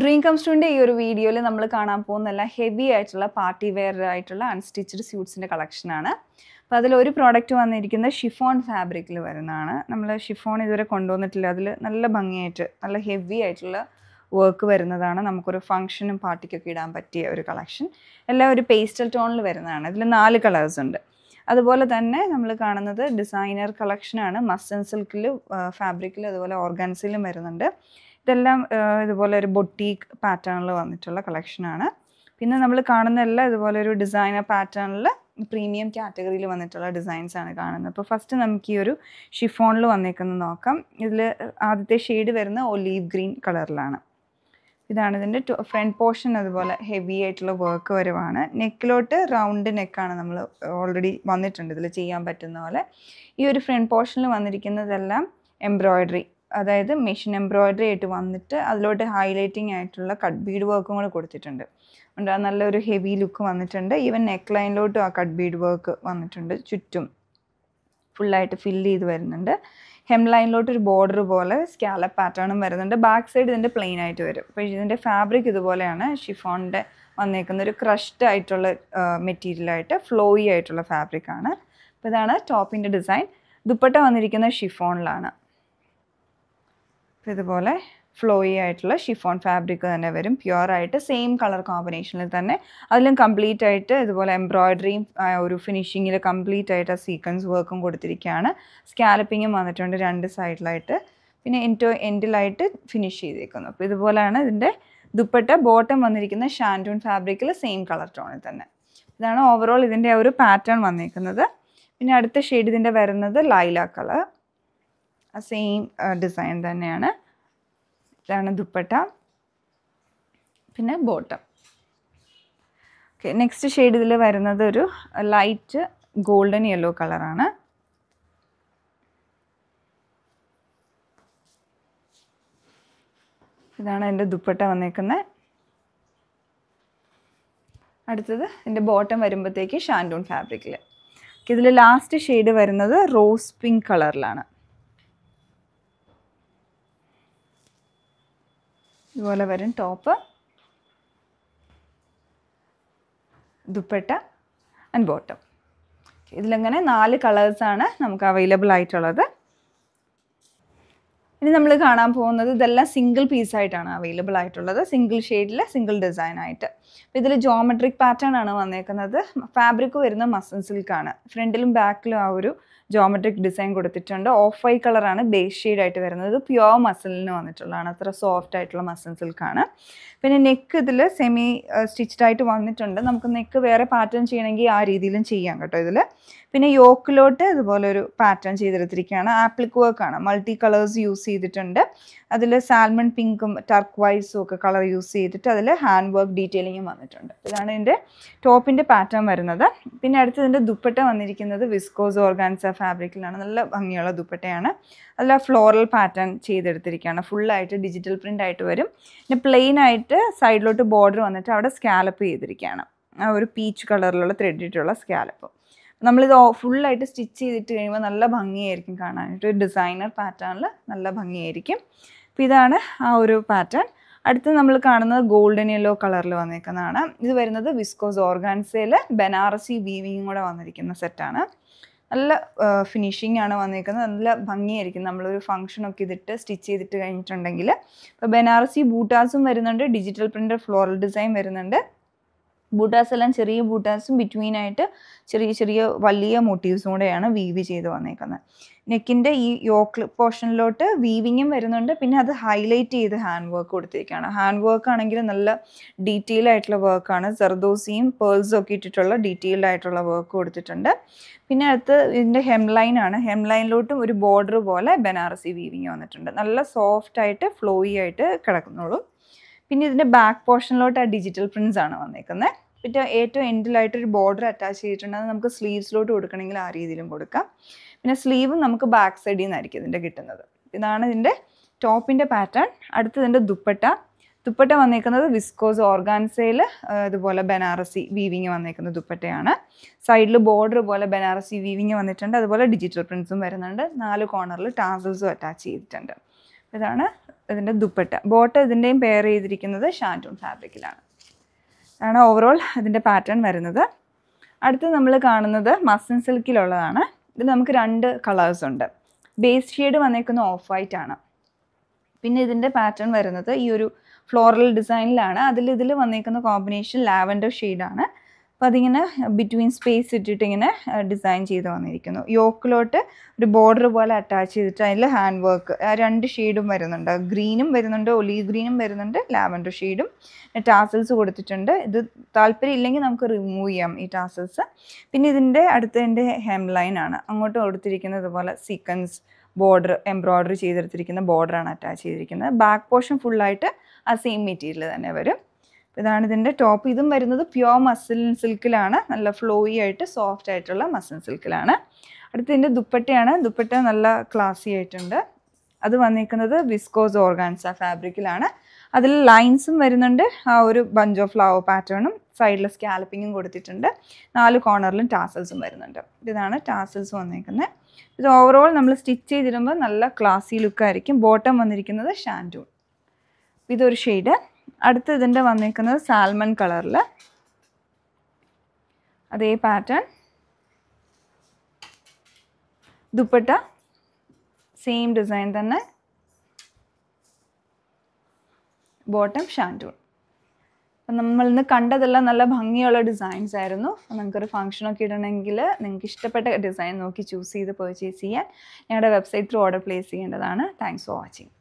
dream comes ടുവിൻ്റെ ഈ ഒരു വീഡിയോയിൽ നമ്മൾ കാണാൻ പോകുന്ന ഹെവി ആയിട്ടുള്ള പാർട്ടി വെയർ ആയിട്ടുള്ള അൺസ്റ്റിച്ചഡ് സ്യൂട്ട്സിൻ്റെ കളക്ഷനാണ് അപ്പോൾ അതിലൊരു പ്രോഡക്റ്റ് വന്നിരിക്കുന്നത് ഷിഫോൺ ഫാബ്രിക്കിൽ വരുന്നതാണ് നമ്മൾ ഷിഫോൺ ഇതുവരെ കൊണ്ടുവന്നിട്ടില്ല അതിൽ നല്ല ഭംഗിയായിട്ട് നല്ല ഹെവി ആയിട്ടുള്ള വർക്ക് വരുന്നതാണ് നമുക്കൊരു ഫംഗ്ഷനും പാർട്ടിക്കൊക്കെ ഇടാൻ പറ്റിയ ഒരു കളക്ഷൻ എല്ലാം ഒരു പേസ്റ്റൽ ടോണിൽ വരുന്നതാണ് ഇതിൽ നാല് കളേഴ്സ് ഉണ്ട് അതുപോലെ തന്നെ നമ്മൾ കാണുന്നത് ഡിസൈനർ കളക്ഷനാണ് മസ്റ്റൻ സിൽക്കിൽ ഫാബ്രിക്കിൽ അതുപോലെ ഓർഗാൻസിലും വരുന്നുണ്ട് ഇതെല്ലാം ഇതുപോലെ ഒരു ബൊട്ടീക്ക് പാറ്റേണിൽ വന്നിട്ടുള്ള കളക്ഷനാണ് പിന്നെ നമ്മൾ കാണുന്ന എല്ലാം ഇതുപോലെ ഒരു ഡിസൈനർ പാറ്റേണിൽ പ്രീമിയം കാറ്റഗറിയിൽ വന്നിട്ടുള്ള ഡിസൈൻസ് ആണ് കാണുന്നത് അപ്പോൾ ഫസ്റ്റ് നമുക്ക് ഈ ഒരു ഷിഫോണിൽ വന്നേക്കുന്നത് നോക്കാം ഇതിൽ ആദ്യത്തെ ഷെയ്ഡ് വരുന്ന ഒലീവ് ഗ്രീൻ കളറിലാണ് ഇതാണ് ഇതിൻ്റെ ഫ്രണ്ട് പോർഷൻ അതുപോലെ ഹെവി ആയിട്ടുള്ള വർക്ക് വരുവാണ് നെക്കിലോട്ട് റൗണ്ട് നെക്കാണ് നമ്മൾ ഓൾറെഡി വന്നിട്ടുണ്ട് ഇതിൽ ചെയ്യാൻ പറ്റുന്ന പോലെ ഈ ഒരു ഫ്രണ്ട് പോർഷനിൽ വന്നിരിക്കുന്നതെല്ലാം എംബ്രോയ്ഡറി അതായത് മെഷീൻ എംബ്രോയ്ഡറി ആയിട്ട് വന്നിട്ട് അതിലോട്ട് ഹൈലൈറ്റിംഗ് ആയിട്ടുള്ള കട്ട് ബീഡ് വർക്കും കൂടെ കൊടുത്തിട്ടുണ്ട് ഉണ്ട് നല്ലൊരു ഹെവി ലുക്ക് വന്നിട്ടുണ്ട് ഈവൻ നെക്ക് ലൈനിലോട്ടും ആ കട്ട് ബീഡ് വർക്ക് വന്നിട്ടുണ്ട് ചുറ്റും ഫുള്ളായിട്ട് ഫിൽ ചെയ്ത് വരുന്നുണ്ട് ഹെം ലൈനിലോട്ട് ഒരു ബോർഡർ പോലെ സ്കാല പാറ്റേണും വരുന്നുണ്ട് ബാക്ക് സൈഡ് ഇതിൻ്റെ പ്ലെയിൻ ആയിട്ട് വരും അപ്പോൾ ഇതിൻ്റെ ഫാബ്രിക് ഇതുപോലെയാണ് ഷിഫോണിൻ്റെ വന്നേക്കുന്ന ഒരു ക്രഷ്ഡ് ആയിട്ടുള്ള മെറ്റീരിയലായിട്ട് ഫ്ലോയി ആയിട്ടുള്ള ഫാബ്രിക്കാണ് അപ്പോൾ ഇതാണ് ടോപ്പിൻ്റെ ഡിസൈൻ ദുപ്പട്ട വന്നിരിക്കുന്ന ഷിഫോണിലാണ് ഇതുപോലെ ഫ്ലോയി ആയിട്ടുള്ള ഷിഫോൺ ഫാബ്രിക് തന്നെ വരും പ്യുവറായിട്ട് സെയിം കളർ കോമ്പിനേഷനിൽ തന്നെ അതിലും കംപ്ലീറ്റ് ആയിട്ട് ഇതുപോലെ എംബ്രോയ്ഡറിയും ഒരു ഫിനിഷിങ്ങിൽ കംപ്ലീറ്റ് ആയിട്ട് ആ സീക്വൻസ് വർക്കും കൊടുത്തിരിക്കുകയാണ് സ്കാലപ്പിങ്ങും വന്നിട്ടുണ്ട് രണ്ട് സൈഡിലായിട്ട് പിന്നെ എൻറ്റോ എൻഡിലായിട്ട് ഫിനിഷ് ചെയ്തേക്കുന്നു അപ്പോൾ ഇതുപോലെയാണ് ഇതിൻ്റെ ദുപ്പട്ട ബോട്ടം വന്നിരിക്കുന്ന ഷാൻഡൂൺ ഫാബ്രിക്കിൽ സെയിം കളർ ടോണിൽ തന്നെ ഇതാണ് ഓവറോൾ ഇതിൻ്റെ ഒരു പാറ്റേൺ വന്നിരിക്കുന്നത് പിന്നെ അടുത്ത ഷെയ്ഡ് ഇതിൻ്റെ വരുന്നത് ലൈല കളർ ആ സെയിം ഡിസൈൻ തന്നെയാണ് ഇതാണ് ദുപ്പട്ട പിന്നെ ബോട്ടം ഓക്കെ നെക്സ്റ്റ് ഷെയ്ഡ് ഇതിൽ വരുന്നത് ഒരു ലൈറ്റ് ഗോൾഡൻ യെല്ലോ കളറാണ് ഇതാണ് എൻ്റെ ദുപ്പട്ട വന്നേക്കുന്നത് അടുത്തത് എൻ്റെ ബോട്ടം വരുമ്പോഴത്തേക്ക് ഷാൻഡൂൺ ഫാബ്രിക്കിൽ ഇതിൽ ലാസ്റ്റ് ഷെയ്ഡ് വരുന്നത് റോസ് പിങ്ക് കളറിലാണ് ഇതുപോലെ വരും ടോപ്പ് ദുപ്പട്ട ആൻഡ് ബോട്ടം ഇതിലങ്ങനെ നാല് കളേഴ്സാണ് നമുക്ക് അവൈലബിൾ ആയിട്ടുള്ളത് ഇനി നമ്മൾ കാണാൻ പോകുന്നത് ഇതെല്ലാം സിംഗിൾ പീസായിട്ടാണ് അവൈലബിൾ ആയിട്ടുള്ളത് സിംഗിൾ ഷെയ്ഡിൽ സിംഗിൾ ഡിസൈൻ ആയിട്ട് ഇതിൽ ജോമെട്രിക് പാറ്റേൺ ആണ് വന്നേക്കുന്നത് ഫാബ്രിക് വരുന്ന മസിൽക്കാണ് ഫ്രണ്ടിലും ബാക്കിലും ആ ഒരു ജോമെട്രിക് ഡിസൈൻ കൊടുത്തിട്ടുണ്ട് ഓഫ് വൈ കളറാണ് ബേസ് ഷെയ്ഡായിട്ട് വരുന്നത് പ്യുവർ മസിലിന് വന്നിട്ടുള്ളതാണ് അത്ര സോഫ്റ്റ് ആയിട്ടുള്ള മസിൽ സിൽക്കാണ് പിന്നെ നെക്ക് ഇതിൽ സെമി സ്റ്റിച്ച്ഡ് ആയിട്ട് വന്നിട്ടുണ്ട് നമുക്ക് നെക്ക് വേറെ പാറ്റേൺ ചെയ്യണമെങ്കിൽ ആ രീതിയിലും ചെയ്യാം കേട്ടോ ഇതിൽ പിന്നെ യോക്കിലോട്ട് ഇതുപോലെ ഒരു പാറ്റേൺ ചെയ്തെടുത്തിരിക്കുകയാണ് ആപ്ലിക് വർക്കാണ് മൾട്ടി കളേഴ്സ് യൂസ് ചെയ്തിട്ടുണ്ട് അതിൽ സാൽമൺ പിങ്കും ടർക്ക് വൈസും ഒക്കെ കളർ യൂസ് ചെയ്തിട്ട് അതിൽ ഹാൻഡ് വർക്ക് ഡീറ്റെയിലിങ്ങും വന്നിട്ടുണ്ട് ഇതാണ് ഇതിൻ്റെ ടോപ്പിൻ്റെ പാറ്റേൺ വരുന്നത് പിന്നെ അടുത്തതിൻ്റെ ദുപ്പട്ട വന്നിരിക്കുന്നത് വിസ്കോസ് ഓഫ് ഫാബ്രിക്കിലാണ് നല്ല ഭംഗിയുള്ള ദുപ്പട്ടയാണ് അതിൽ ഫ്ലോറൽ പാറ്റേൺ ചെയ്തെടുത്തിരിക്കുകയാണ് ഫുള്ളായിട്ട് ഡിജിറ്റൽ പ്രിൻ്റ് ആയിട്ട് വരും പിന്നെ പ്ലെയിൻ ആയിട്ട് സൈഡിലോട്ട് ബോർഡർ വന്നിട്ട് അവിടെ സ്കാലപ്പ് ചെയ്തിരിക്കുകയാണ് ആ ഒരു പീച്ച് കളറിലുള്ള ത്രെഡിട്ടുള്ള സ്കാലപ്പ് നമ്മളിത് ഫുള്ളായിട്ട് സ്റ്റിച്ച് ചെയ്തിട്ട് കഴിയുമ്പോൾ നല്ല ഭംഗിയായിരിക്കും കാണാനായിട്ട് ഒരു ഡിസൈനർ പാറ്റേണിൽ നല്ല ഭംഗിയായിരിക്കും അപ്പോൾ ഇതാണ് ആ ഒരു പാറ്റേൺ അടുത്ത് നമ്മൾ കാണുന്നത് ഗോൾഡൻ യെല്ലോ കളറിൽ വന്നിരിക്കുന്നതാണ് ഇത് വരുന്നത് വിസ്കോസ് ഓർഗാൻസയിൽ ബനാറസി വീവിങ്ങും കൂടെ വന്നിരിക്കുന്ന സെറ്റാണ് നല്ല ഫിനിഷിംഗ് ആണ് വന്നിരിക്കുന്നത് നല്ല ഭംഗിയായിരിക്കും നമ്മളൊരു ഫംഗ്ഷനൊക്കെ ഇതിട്ട് സ്റ്റിച്ച് ചെയ്തിട്ട് കഴിഞ്ഞിട്ടുണ്ടെങ്കിൽ ഇപ്പോൾ ബനാറസി ബൂട്ടാസും വരുന്നുണ്ട് ഡിജിറ്റൽ പ്രിൻ്റർ ഫ്ലോറൽ ഡിസൈൻ വരുന്നുണ്ട് ബൂട്ടാസ് എല്ലാം ചെറിയ ബൂട്ടാസും ബിറ്റ്വീൻ ആയിട്ട് ചെറിയ ചെറിയ വലിയ കൂടെയാണ് വീവ് ചെയ്ത് വന്നേക്കുന്നത് നെക്കിൻ്റെ ഈ യോക്ക് പോർഷനിലോട്ട് വീവിങ്ങും വരുന്നുണ്ട് പിന്നെ അത് ഹൈലൈറ്റ് ചെയ്ത് ഹാൻഡ് വർക്ക് കൊടുത്തിരിക്കുകയാണ് ഹാൻഡ് വർക്ക് ആണെങ്കിൽ നല്ല ഡീറ്റെയിൽ ആയിട്ടുള്ള വർക്കാണ് സെർദോസിയും പേൾസും ഒക്കെ ഇട്ടിട്ടുള്ള ഡീറ്റെയിൽഡ് ആയിട്ടുള്ള വർക്ക് കൊടുത്തിട്ടുണ്ട് പിന്നെ അടുത്ത് ഇതിൻ്റെ ഹെംലൈൻ ആണ് ഹെംലൈനിലോട്ടും ഒരു ബോർഡർ പോലെ ബനാറസി വീവിങ് വന്നിട്ടുണ്ട് നല്ല സോഫ്റ്റ് ആയിട്ട് ഫ്ലോയി ആയിട്ട് കിടക്കുന്നുള്ളൂ പിന്നെ ഇതിൻ്റെ ബാക്ക് പോർഷനിലോട്ട് ആ ഡിജിറ്റൽ പ്രിൻസ് ആണ് വന്നേക്കുന്നത് പിന്നെ ഏറ്റവും എൻഡിലായിട്ടൊരു ബോർഡർ അറ്റാച്ച് ചെയ്തിട്ടുണ്ട് അത് നമുക്ക് സ്ലീവ്സിലോട്ട് കൊടുക്കണമെങ്കിൽ ആ രീതിയിലും കൊടുക്കാം പിന്നെ സ്ലീവും നമുക്ക് ബാക്ക് സൈഡിൽ നിന്നായിരിക്കും ഇതിൻ്റെ കിട്ടുന്നത് ഇതാണ് ഇതിൻ്റെ ടോപ്പിൻ്റെ പാറ്റേൺ അടുത്ത് ഇതിൻ്റെ ദുപ്പട്ട ദുപ്പട്ട വന്നേക്കുന്നത് വിസ്കോസ് ഓർഗാൻസയിൽ ഇതുപോലെ ബനാറസി വീവിങ് വന്നേക്കുന്ന ദുപ്പട്ടയാണ് സൈഡിൽ ബോർഡർ പോലെ ബനാറസി വീവിങ് വന്നിട്ടുണ്ട് അതുപോലെ ഡിജിറ്റൽ പ്രിൻസും വരുന്നുണ്ട് നാല് കോർണറിൽ ടാസൽസും അറ്റാച്ച് ചെയ്തിട്ടുണ്ട് ഇതാണ് ഇതിൻ്റെ ദുപ്പട്ട ബോട്ട് ഇതിൻ്റെയും പെയർ ചെയ്തിരിക്കുന്നത് ഷാൻറ്റൂൺ ഫാബ്രിക്കിലാണ് ആണ് ഓവറോൾ ഇതിൻ്റെ പാറ്റേൺ വരുന്നത് അടുത്ത് നമ്മൾ കാണുന്നത് മസൻ സിൽക്കിലുള്ളതാണ് ഇതിൽ നമുക്ക് രണ്ട് കളേഴ്സ് ഉണ്ട് ബേസ് ഷെയ്ഡ് വന്നേക്കുന്ന ഓഫ് വൈറ്റ് ആണ് പിന്നെ ഇതിൻ്റെ പാറ്റേൺ വരുന്നത് ഈ ഒരു ഫ്ലോറൽ ഡിസൈനിലാണ് അതിൽ ഇതിൽ വന്നേക്കുന്ന കോമ്പിനേഷൻ ലാവൻഡർ ഷെയ്ഡാണ് അപ്പോൾ അതിങ്ങനെ ബിറ്റ്വീൻ സ്പേസ് ഇട്ടിട്ട് ഇങ്ങനെ ഡിസൈൻ ചെയ്ത് വന്നിരിക്കുന്നു യോക്കിലോട്ട് ഒരു ബോർഡർ പോലെ അറ്റാച്ച് ചെയ്തിട്ട് അതിൽ ഹാൻഡ് വർക്ക് ആ രണ്ട് ഷെയ്ഡും വരുന്നുണ്ട് ഗ്രീനും വരുന്നുണ്ട് ഒലി ഗ്രീനും വരുന്നുണ്ട് ലാവൻഡർ ഷെയ്ഡും ടാസൽസ് കൊടുത്തിട്ടുണ്ട് ഇത് താല്പര്യം ഇല്ലെങ്കിൽ നമുക്ക് റിമൂവ് ചെയ്യാം ഈ ടാസൽസ് പിന്നെ ഇതിൻ്റെ അടുത്ത് എൻ്റെ ഹെം ആണ് അങ്ങോട്ട് കൊടുത്തിരിക്കുന്നത് ഇതുപോലെ സീക്വൻസ് ബോർഡർ എംബ്രോയ്ഡറി ചെയ്തെടുത്തിരിക്കുന്ന ബോർഡറാണ് അറ്റാച്ച് ചെയ്തിരിക്കുന്നത് ബാക്ക് പോർഷൻ ഫുള്ളായിട്ട് ആ സെയിം മെറ്റീരിയൽ തന്നെ വരും ഇതാണ് ഇതിൻ്റെ ടോപ്പ് ഇതും വരുന്നത് പ്യോർ മസിൽ സിൽക്കിലാണ് നല്ല ഫ്ലോയി ആയിട്ട് സോഫ്റ്റ് ആയിട്ടുള്ള മസിൽ സിൽക്കിലാണ് ഇതിന്റെ ദുപ്പട്ടയാണ് ദുപ്പട്ട നല്ല ക്ലാസി ആയിട്ടുണ്ട് അത് വന്നിരിക്കുന്നത് വിസ്കോസ് ഓർഗാൻസ ഫാബ്രിക്കിലാണ് അതിൽ ലൈൻസും വരുന്നുണ്ട് ആ ഒരു ബഞ്ച് ഓഫ് ഫ്ലവർ പാറ്റേണും സൈഡിൽ സ്കാലപ്പിങ്ങും കൊടുത്തിട്ടുണ്ട് നാല് കോർണറിലും ടാസൽസും വരുന്നുണ്ട് ഇതാണ് ടാസൽസ് വന്നിരിക്കുന്നത് ഇത് ഓവറോൾ നമ്മൾ സ്റ്റിച്ച് ചെയ്തിടുമ്പോൾ നല്ല ക്ലാസി ലുക്കായിരിക്കും ബോട്ടം വന്നിരിക്കുന്നത് ഷാൻഡൂൺ ഇതൊരു ഷെയ്ഡ് അടുത്ത് ഇതിൻ്റെ വന്നിരിക്കുന്നത് സാൽമൺ കളറിൽ അതേ പാറ്റേൺ ദുപ്പട്ട സെയിം ഡിസൈൻ തന്നെ ബോട്ടം ഷാൻറ്റൂൺ അപ്പം നമ്മൾ ഇന്ന് കണ്ടതെല്ലാം നല്ല ഭംഗിയുള്ള ഡിസൈൻസ് ആയിരുന്നു നിങ്ങൾക്കൊരു ഫംഗ്ഷനൊക്കെ ഇടണമെങ്കിൽ നിങ്ങൾക്ക് ഇഷ്ടപ്പെട്ട ഡിസൈൻ നോക്കി ചൂസ് ചെയ്ത് പർച്ചേസ് ചെയ്യാൻ ഞങ്ങളുടെ വെബ്സൈറ്റ് ത്രൂ ഓർഡർ പ്ലേസ് ചെയ്യേണ്ടതാണ് താങ്ക്സ് ഫോർ വാച്ചിങ്